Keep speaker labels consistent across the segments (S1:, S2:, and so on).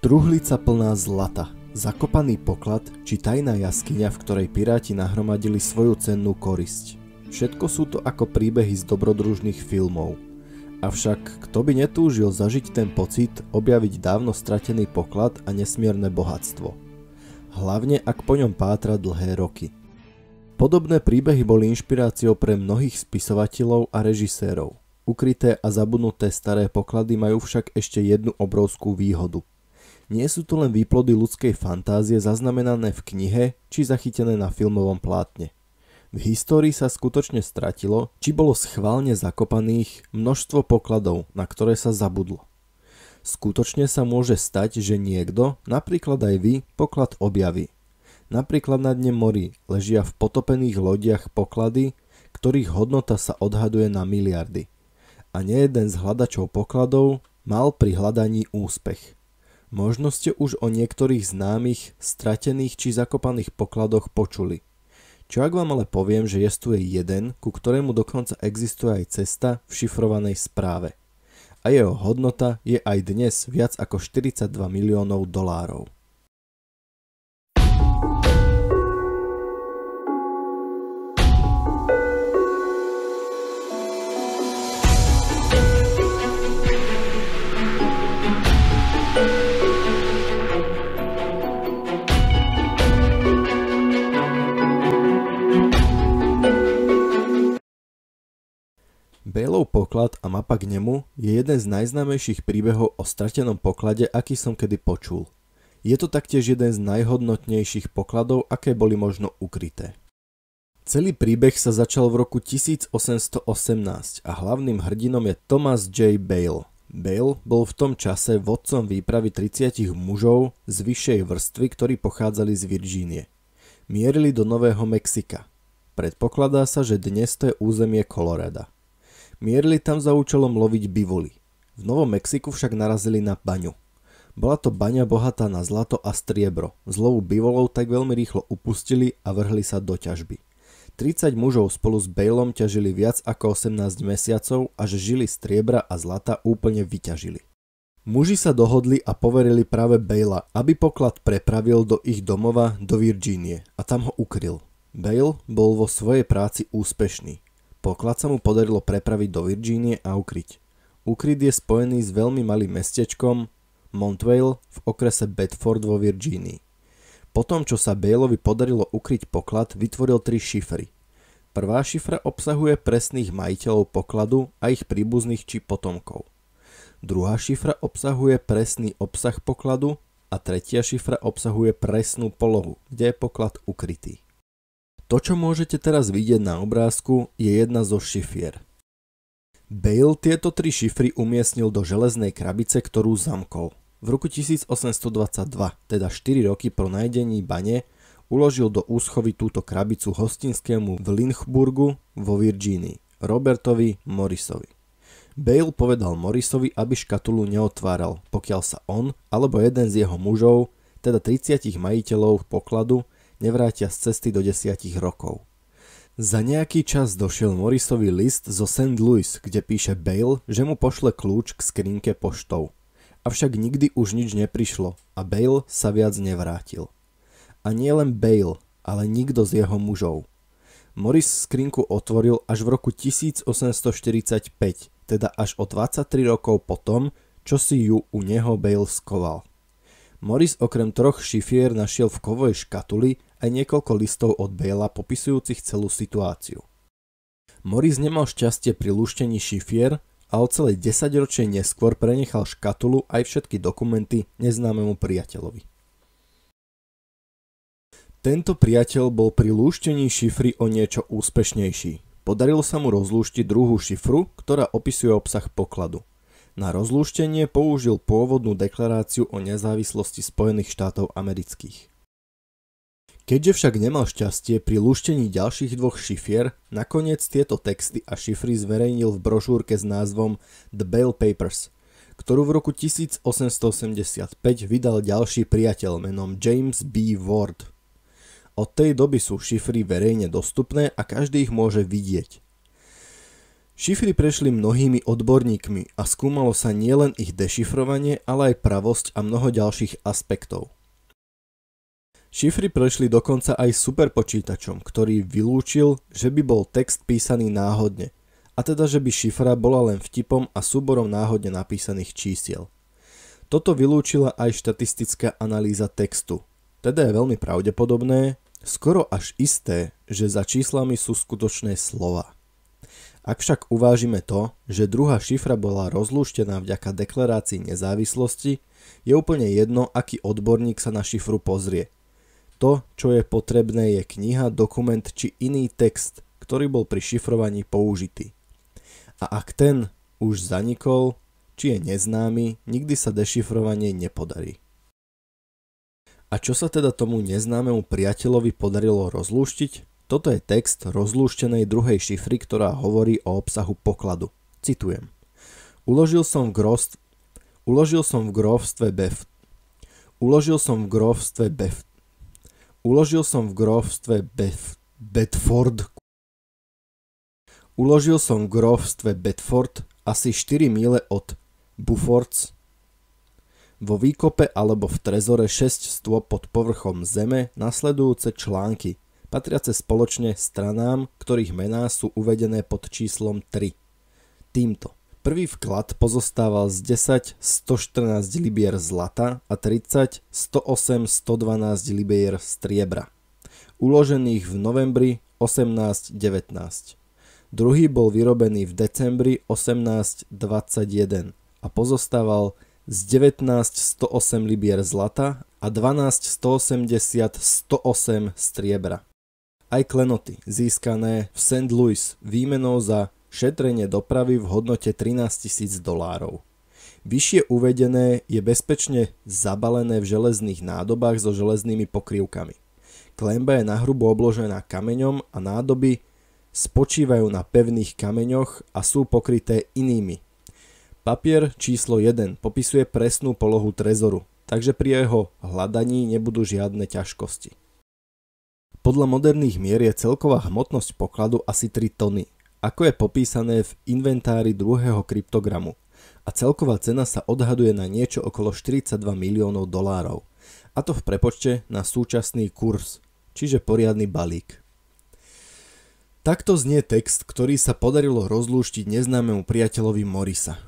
S1: Truhlica plná zlata, zakopaný poklad či tajná jaskyňa, v ktorej piráti nahromadili svoju cennú korisť. Všetko sú to ako príbehy z dobrodružných filmov. Avšak kto by netúžil zažiť ten pocit, objaviť dávno stratený poklad a nesmierne bohatstvo. Hlavne ak po ňom pátra dlhé roky. Podobné príbehy boli inšpiráciou pre mnohých spisovateľov a režisérov. Ukryté a zabudnuté staré poklady majú však ešte jednu obrovskú výhodu – nie sú to len výplody ľudskej fantázie zaznamenané v knihe či zachytené na filmovom plátne. V histórii sa skutočne stratilo, či bolo schválne zakopaných množstvo pokladov, na ktoré sa zabudlo. Skutočne sa môže stať, že niekto, napríklad aj vy, poklad objaví. Napríklad na dne mori ležia v potopených lodiach poklady, ktorých hodnota sa odhaduje na miliardy. A nie jeden z hľadačov pokladov mal pri hľadaní úspech – Možno ste už o niektorých známych, stratených či zakopaných pokladoch počuli. Čo ak vám ale poviem, že jest tu jeden, ku ktorému dokonca existuje aj cesta v šifrovanej správe. A jeho hodnota je aj dnes viac ako 42 miliónov dolárov. Daleov poklad a mapa k nemu je jeden z najznámejších príbehov o stratenom poklade, aký som kedy počul. Je to taktiež jeden z najhodnotnejších pokladov, aké boli možno ukryté. Celý príbeh sa začal v roku 1818 a hlavným hrdinom je Thomas J. Bale. Bale bol v tom čase vodcom výpravy 30 mužov z vyššej vrstvy, ktorí pochádzali z Virgínie. Mierili do Nového Mexika. Predpokladá sa, že dnes to je územie Koloreda. Mierili tam za účelom loviť bivoli. V Novom Mexiku však narazili na baňu. Bola to baňa bohatá na zlato a striebro. Zlovu bivolov tak veľmi rýchlo upustili a vrhli sa do ťažby. 30 mužov spolu s Bejlom ťažili viac ako 18 mesiacov a že žili striebra a zlata úplne vyťažili. Muži sa dohodli a poverili práve Bejla, aby poklad prepravil do ich domova do Virgínie a tam ho ukryl. Bale bol vo svojej práci úspešný. Poklad sa mu podarilo prepraviť do Virgínie a ukryť. Ukryt je spojený s veľmi malým mestečkom Montvale v okrese Bedford vo Virgínii. Po tom, čo sa Baleovi podarilo ukryť poklad, vytvoril tri šifry. Prvá šifra obsahuje presných majiteľov pokladu a ich príbuzných či potomkov. Druhá šifra obsahuje presný obsah pokladu a tretia šifra obsahuje presnú polohu, kde je poklad ukrytý. To, čo môžete teraz vidieť na obrázku, je jedna zo šifier. Bale tieto tri šifry umiestnil do železnej krabice, ktorú zamkol. V roku 1822, teda 4 roky po nájdení bane, uložil do úschovy túto krabicu hostinskému v Linchburgu vo Virgínii, Robertovi Morrisovi. Bale povedal Morrisovi, aby škatulu neotváral, pokiaľ sa on alebo jeden z jeho mužov, teda 30 majiteľov pokladu, nevrátia z cesty do desiatich rokov. Za nejaký čas došiel Morrisovi list zo St. Louis, kde píše Bale, že mu pošle kľúč k skrinke poštou. Avšak nikdy už nič neprišlo a Bale sa viac nevrátil. A nie len Bale, ale nikto z jeho mužov. Morris skrinku otvoril až v roku 1845, teda až o 23 rokov potom, čo si ju u neho Bale skoval. Morris okrem troch šifier našiel v kovoj škatuli aj niekoľko listov od Bela popisujúcich celú situáciu. Morris nemal šťastie pri lúštení šifier a o celé 10 ročie neskôr prenechal škatulu aj všetky dokumenty neznámemu priateľovi. Tento priateľ bol pri lúštení šifry o niečo úspešnejší. Podarilo sa mu rozlúštiť druhú šifru, ktorá opisuje obsah pokladu. Na rozlúštenie použil pôvodnú deklaráciu o nezávislosti Spojených štátov amerických. Keďže však nemal šťastie pri luštení ďalších dvoch šifier, nakoniec tieto texty a šifry zverejnil v brožúrke s názvom The Bell Papers, ktorú v roku 1885 vydal ďalší priateľ menom James B. Ward. Od tej doby sú šifry verejne dostupné a každý ich môže vidieť. Šifry prešli mnohými odborníkmi a skúmalo sa nielen ich dešifrovanie, ale aj pravosť a mnoho ďalších aspektov. Šifry prešli dokonca aj superpočítačom, ktorý vylúčil, že by bol text písaný náhodne, a teda že by šifra bola len vtipom a súborom náhodne napísaných čísiel. Toto vylúčila aj štatistická analýza textu. Teda je veľmi pravdepodobné, skoro až isté, že za číslami sú skutočné slova. Ak však uvážime to, že druhá šifra bola rozlúštená vďaka deklarácii nezávislosti, je úplne jedno, aký odborník sa na šifru pozrie – to, čo je potrebné, je kniha, dokument či iný text, ktorý bol pri šifrovaní použitý. A ak ten už zanikol, či je neznámy, nikdy sa dešifrovanie nepodarí. A čo sa teda tomu neznámemu priateľovi podarilo rozlúštiť? Toto je text rozlúštenej druhej šifry, ktorá hovorí o obsahu pokladu. Citujem. Uložil som v grovstve, Uložil som v grovstve Beft. Uložil som v grovstve Beft Uložil som v grovstve Bef- Bedford Uložil som v Bedford asi 4 míle od Bufords vo výkope alebo v trezore 6 stôp pod povrchom zeme nasledujúce články, patriace spoločne stranám, ktorých mená sú uvedené pod číslom 3. Týmto. Prvý vklad pozostával z 10 114 libier zlata a 30 108 112 libier striebra, uložených v novembri 1819. Druhý bol vyrobený v decembri 1821 a pozostával z 19 108 libier zlata a 12 180 108 striebra. Aj klenoty, získané v St. Louis výmenou za šetrenie dopravy v hodnote 13 000 dolárov. Vyššie uvedené je bezpečne zabalené v železných nádobách so železnými pokrývkami. Klemba je nahrubo obložená kameňom a nádoby spočívajú na pevných kameňoch a sú pokryté inými. Papier číslo 1 popisuje presnú polohu trezoru, takže pri jeho hľadaní nebudú žiadne ťažkosti. Podľa moderných mier je celková hmotnosť pokladu asi 3 tony, ako je popísané v inventári druhého kryptogramu a celková cena sa odhaduje na niečo okolo 42 miliónov dolárov, a to v prepočte na súčasný kurz, čiže poriadny balík. Takto znie text, ktorý sa podarilo rozlúštiť neznámemu priateľovi Morisa.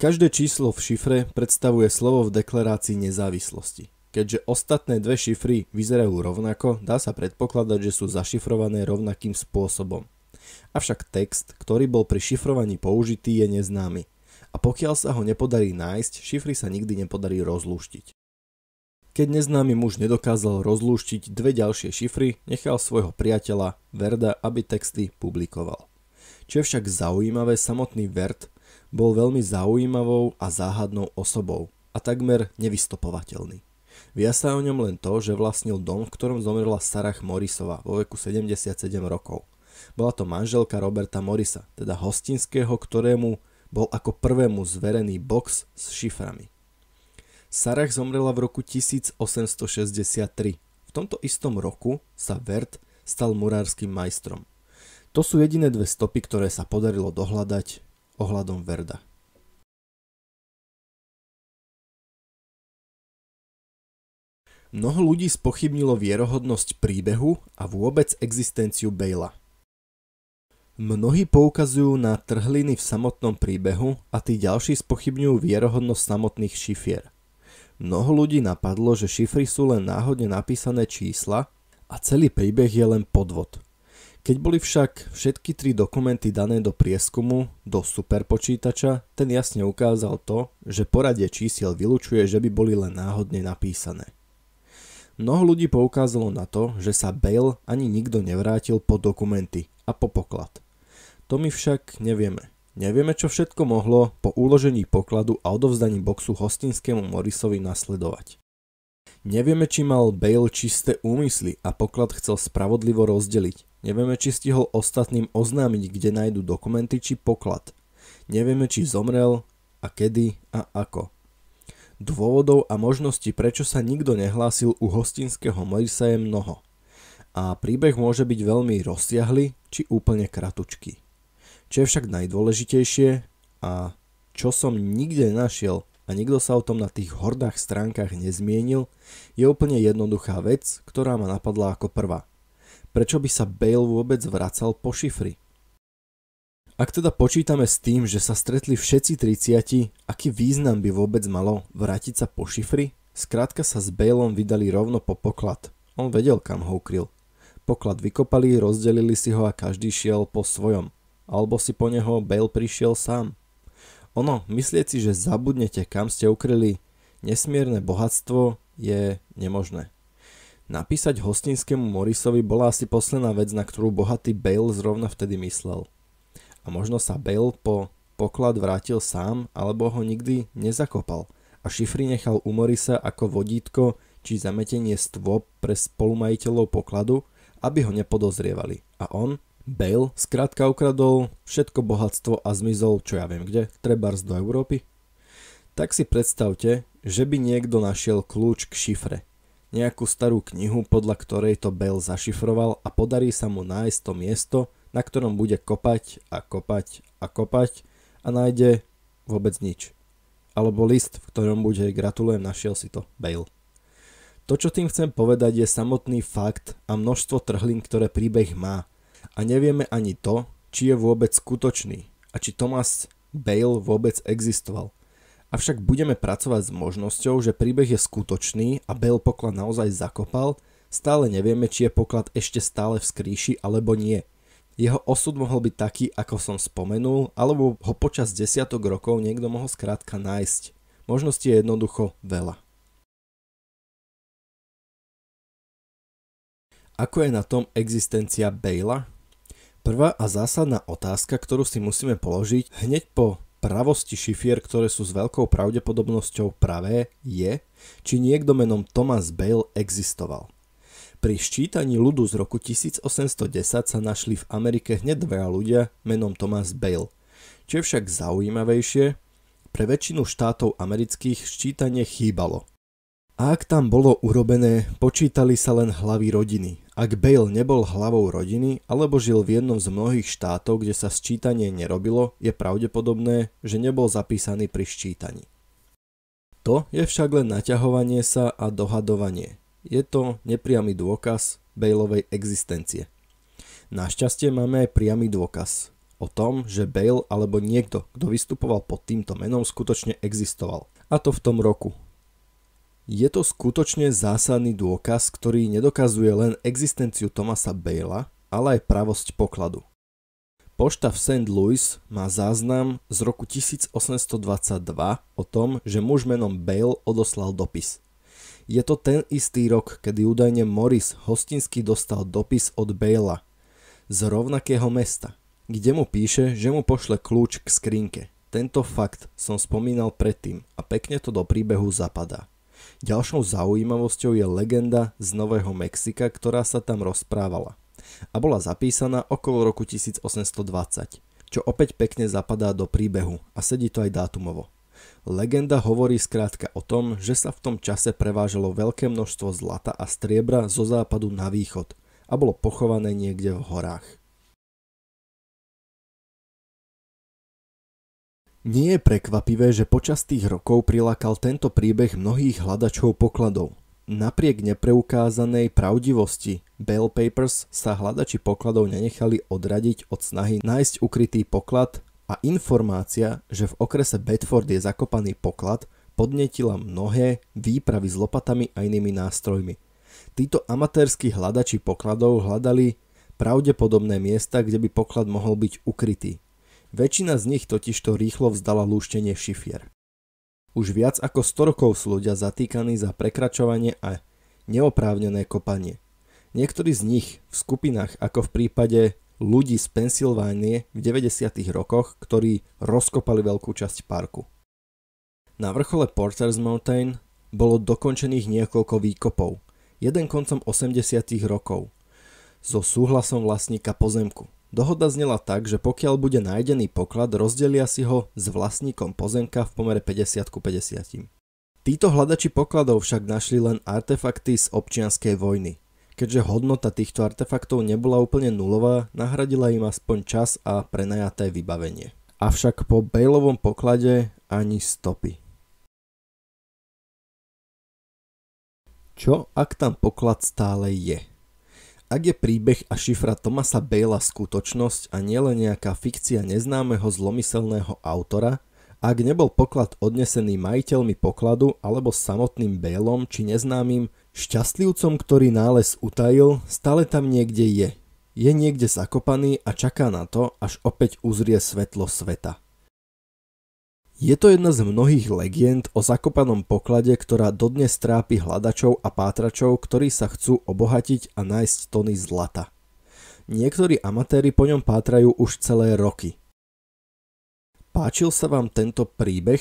S1: Každé číslo v šifre predstavuje slovo v deklarácii nezávislosti. Keďže ostatné dve šifry vyzerajú rovnako, dá sa predpokladať, že sú zašifrované rovnakým spôsobom. Avšak text, ktorý bol pri šifrovaní použitý, je neznámy a pokiaľ sa ho nepodarí nájsť, šifry sa nikdy nepodarí rozlúštiť. Keď neznámy muž nedokázal rozlúštiť dve ďalšie šifry, nechal svojho priateľa Verda, aby texty publikoval. Čo je však zaujímavé, samotný Verd bol veľmi zaujímavou a záhadnou osobou a takmer nevystopovateľný. Via sa o ňom len to, že vlastnil dom, v ktorom zomrela Sarah Morisová vo veku 77 rokov bola to manželka Roberta Morisa, teda hostinského, ktorému bol ako prvému zverený box s šiframi. Sarah zomrela v roku 1863. V tomto istom roku sa Vert stal murárským majstrom. To sú jediné dve stopy, ktoré sa podarilo dohľadať ohľadom Verda. Mnoho ľudí spochybnilo vierohodnosť príbehu a vôbec existenciu Bejla – Mnohí poukazujú na trhliny v samotnom príbehu a tí ďalší spochybňujú vierohodnosť samotných šifier. Mnoho ľudí napadlo, že šifry sú len náhodne napísané čísla a celý príbeh je len podvod. Keď boli však všetky tri dokumenty dané do prieskumu, do superpočítača, ten jasne ukázal to, že poradie čísiel vylučuje, že by boli len náhodne napísané. Mnoho ľudí poukázalo na to, že sa Bale ani nikto nevrátil po dokumenty a po poklad. To my však nevieme. Nevieme, čo všetko mohlo po uložení pokladu a odovzdaní boxu hostinskému Morrisovi nasledovať. Nevieme, či mal Bale čisté úmysly a poklad chcel spravodlivo rozdeliť. Nevieme, či stihol ostatným oznámiť, kde nájdu dokumenty či poklad. Nevieme, či zomrel a kedy a ako. Dôvodov a možností, prečo sa nikto nehlásil u hostinského Morrisa je mnoho. A príbeh môže byť veľmi rozsiahly či úplne kratučký. Čo je však najdôležitejšie a čo som nikde nenašiel a nikto sa o tom na tých hordách stránkach nezmienil, je úplne jednoduchá vec, ktorá ma napadla ako prvá. Prečo by sa Bale vôbec vracal po šifri? Ak teda počítame s tým, že sa stretli všetci 30, aký význam by vôbec malo vrátiť sa po šifry, Skrátka sa s Baleom vydali rovno po poklad. On vedel, kam ho ukryl. Poklad vykopali, rozdelili si ho a každý šiel po svojom alebo si po neho Bale prišiel sám. Ono, myslieť si, že zabudnete, kam ste ukryli nesmierne bohatstvo, je nemožné. Napísať hostinskému Morisovi bola asi posledná vec, na ktorú bohatý Bale zrovna vtedy myslel. A možno sa Bale po poklad vrátil sám, alebo ho nikdy nezakopal a šifry nechal u Morisa ako vodítko či zametenie stôp pre spolumajiteľov pokladu, aby ho nepodozrievali. A on Bale skrátka ukradol všetko bohatstvo a zmizol, čo ja viem kde, trebárs do Európy. Tak si predstavte, že by niekto našiel kľúč k šifre. Nejakú starú knihu, podľa ktorej to Bale zašifroval a podarí sa mu nájsť to miesto, na ktorom bude kopať a kopať a kopať a nájde vôbec nič. Alebo list, v ktorom bude gratulujem, našiel si to, Bale. To, čo tým chcem povedať, je samotný fakt a množstvo trhlín, ktoré príbeh má – a nevieme ani to, či je vôbec skutočný a či Thomas Bale vôbec existoval. Avšak budeme pracovať s možnosťou, že príbeh je skutočný a Bale poklad naozaj zakopal, stále nevieme, či je poklad ešte stále v skríši alebo nie. Jeho osud mohol byť taký, ako som spomenul, alebo ho počas desiatok rokov niekto mohol skrátka nájsť. Možnosti je jednoducho veľa. Ako je na tom existencia Bale? Prvá a zásadná otázka, ktorú si musíme položiť hneď po pravosti šifier, ktoré sú s veľkou pravdepodobnosťou pravé, je, či niekto menom Thomas Bale existoval. Pri ščítaní ľudu z roku 1810 sa našli v Amerike hneď dva ľudia menom Thomas Bale. Čo je však zaujímavejšie, pre väčšinu štátov amerických ščítanie chýbalo. A ak tam bolo urobené, počítali sa len hlavy rodiny, ak Bale nebol hlavou rodiny alebo žil v jednom z mnohých štátov, kde sa sčítanie nerobilo, je pravdepodobné, že nebol zapísaný pri sčítaní. To je však len naťahovanie sa a dohadovanie. Je to nepriamy dôkaz Bailovej existencie. Našťastie máme aj priamy dôkaz o tom, že Bale alebo niekto, kto vystupoval pod týmto menom, skutočne existoval. A to v tom roku, je to skutočne zásadný dôkaz, ktorý nedokazuje len existenciu Tomasa Bela, ale aj pravosť pokladu. Pošta v St. Louis má záznam z roku 1822 o tom, že muž menom Bale odoslal dopis. Je to ten istý rok, kedy údajne Morris hostinsky dostal dopis od Bela z rovnakého mesta, kde mu píše, že mu pošle kľúč k skrinke. Tento fakt som spomínal predtým a pekne to do príbehu zapadá. Ďalšou zaujímavosťou je legenda z Nového Mexika, ktorá sa tam rozprávala a bola zapísaná okolo roku 1820, čo opäť pekne zapadá do príbehu a sedí to aj dátumovo. Legenda hovorí skrátka o tom, že sa v tom čase prevážalo veľké množstvo zlata a striebra zo západu na východ a bolo pochované niekde v horách. Nie je prekvapivé, že počas tých rokov prilákal tento príbeh mnohých hľadačov pokladov. Napriek nepreukázanej pravdivosti Bell Papers sa hľadači pokladov nenechali odradiť od snahy nájsť ukrytý poklad a informácia, že v okrese Bedford je zakopaný poklad, podnetila mnohé výpravy s lopatami a inými nástrojmi. Títo amatérsky hľadači pokladov hľadali pravdepodobné miesta, kde by poklad mohol byť ukrytý. Väčšina z nich totižto rýchlo vzdala lúštenie šifier. Už viac ako 100 rokov sú ľudia zatýkaní za prekračovanie a neoprávnené kopanie. Niektorí z nich v skupinách ako v prípade ľudí z Pensylvánie v 90. rokoch, ktorí rozkopali veľkú časť parku. Na vrchole Porter's Mountain bolo dokončených niekoľko výkopov, jeden koncom 80. rokov, so súhlasom vlastníka pozemku. Dohoda znela tak, že pokiaľ bude nájdený poklad, rozdelia si ho s vlastníkom pozemka v pomere 50 ku 50. Títo hľadači pokladov však našli len artefakty z občianskej vojny. Keďže hodnota týchto artefaktov nebola úplne nulová, nahradila im aspoň čas a prenajaté vybavenie. Avšak po Bailovom poklade ani stopy. Čo ak tam poklad stále je? Ak je príbeh a šifra Tomasa Bela skutočnosť a nielen nejaká fikcia neznámeho zlomyselného autora, ak nebol poklad odnesený majiteľmi pokladu alebo samotným Bélom či neznámym šťastlivcom, ktorý nález utajil, stále tam niekde je. Je niekde zakopaný a čaká na to, až opäť uzrie svetlo sveta. Je to jedna z mnohých legend o zakopanom poklade, ktorá dodnes trápi hľadačov a pátračov, ktorí sa chcú obohatiť a nájsť tony zlata. Niektorí amatéri po ňom pátrajú už celé roky. Páčil sa vám tento príbeh?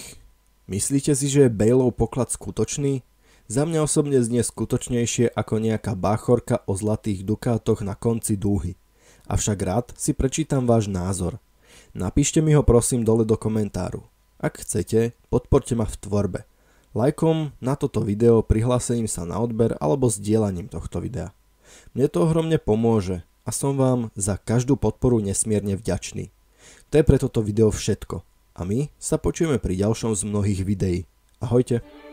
S1: Myslíte si, že je Bailov poklad skutočný? Za mňa osobne znie skutočnejšie ako nejaká báchorka o zlatých dukátoch na konci dúhy. Avšak rád si prečítam váš názor. Napíšte mi ho prosím dole do komentáru. Ak chcete, podporte ma v tvorbe. Lajkom na toto video, prihlásením sa na odber alebo sdielaním tohto videa. Mne to ohromne pomôže a som vám za každú podporu nesmierne vďačný. To je pre toto video všetko a my sa počujeme pri ďalšom z mnohých videí. Ahojte!